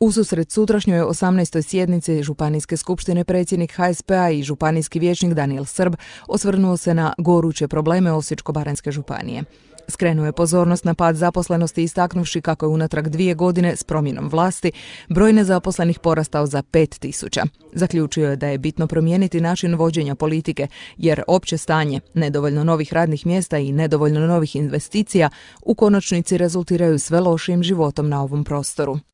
Ususret sutrašnjoj 18. sjednici Županijske skupštine predsjednik HSPA i županijski vijećnik Daniel Srb osvrnuo se na goruće probleme Osječko-Baranjske županije. Skrenuo je pozornost na pad zaposlenosti istaknuši kako je unatrag dvije godine s promjenom vlasti broj nezaposlenih porastao za 5000. Zaključio je da je bitno promijeniti način vođenja politike jer opće stanje, nedovoljno novih radnih mjesta i nedovoljno novih investicija u konačnici rezultiraju sve lošijim životom na ovom prostoru.